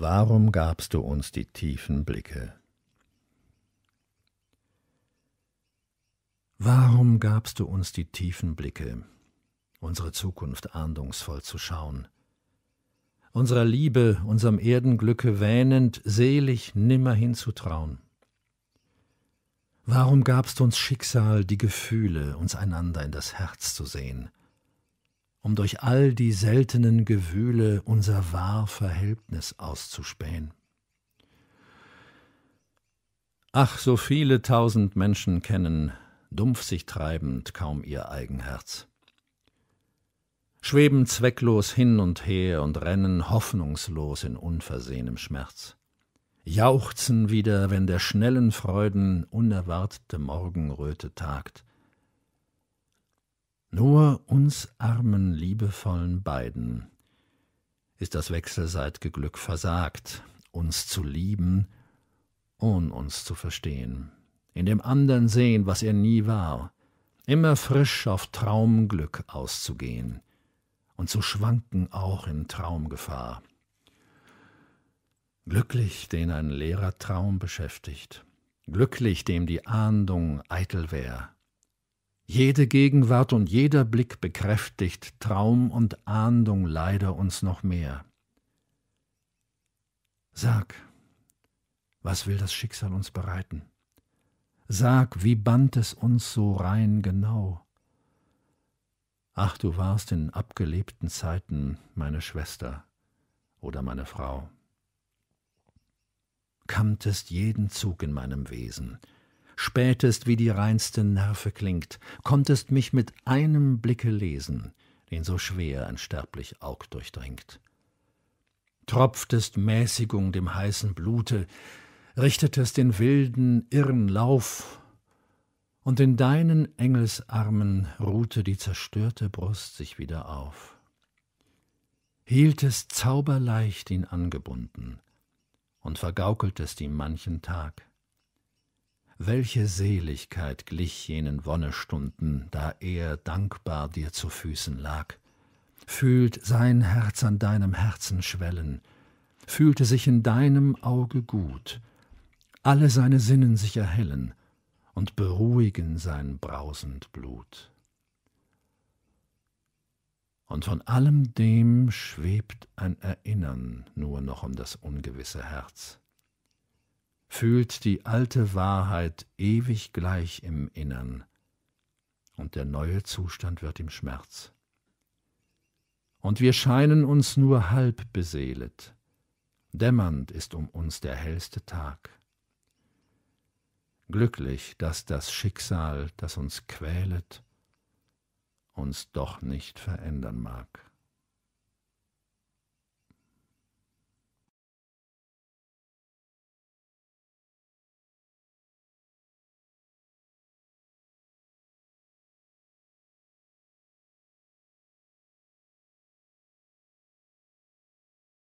warum gabst du uns die tiefen Blicke? Warum gabst du uns die tiefen Blicke, unsere Zukunft ahndungsvoll zu schauen? Unserer Liebe, unserem Erdenglücke wähnend, selig nimmer hinzutrauen. Warum gabst du uns Schicksal die Gefühle, uns einander in das Herz zu sehen? um durch all die seltenen Gewühle unser wahr Verhältnis auszuspähen. Ach, so viele tausend Menschen kennen, dumpf sich treibend, kaum ihr Eigenherz. Schweben zwecklos hin und her und rennen hoffnungslos in unversehenem Schmerz. Jauchzen wieder, wenn der schnellen Freuden unerwartete Morgenröte tagt nur uns armen, liebevollen beiden ist das wechselseitige Glück versagt, uns zu lieben, ohne uns zu verstehen, in dem andern sehen, was er nie war, immer frisch auf Traumglück auszugehen und zu schwanken auch in Traumgefahr. Glücklich, den ein leerer Traum beschäftigt, glücklich, dem die Ahndung eitel wär, jede Gegenwart und jeder Blick bekräftigt Traum und Ahndung leider uns noch mehr. Sag, was will das Schicksal uns bereiten? Sag, wie band es uns so rein genau? Ach, du warst in abgelebten Zeiten meine Schwester oder meine Frau. Kamtest jeden Zug in meinem Wesen, spätest wie die reinste Nerve klingt, konntest mich mit einem Blicke lesen, den so schwer ein sterblich Aug durchdringt. Tropftest Mäßigung dem heißen Blute, richtetest den wilden, irren Lauf, und in deinen Engelsarmen ruhte die zerstörte Brust sich wieder auf. Hieltest zauberleicht ihn angebunden und vergaukeltest ihm manchen Tag welche Seligkeit glich jenen Wonnestunden, da er dankbar dir zu Füßen lag. Fühlt sein Herz an deinem Herzen schwellen, fühlte sich in deinem Auge gut, alle seine Sinnen sich erhellen und beruhigen sein brausend Blut. Und von allem dem schwebt ein Erinnern nur noch um das ungewisse Herz fühlt die alte Wahrheit ewig gleich im Innern, und der neue Zustand wird im Schmerz. Und wir scheinen uns nur halb beseelet, dämmernd ist um uns der hellste Tag. Glücklich, dass das Schicksal, das uns quälet, uns doch nicht verändern mag.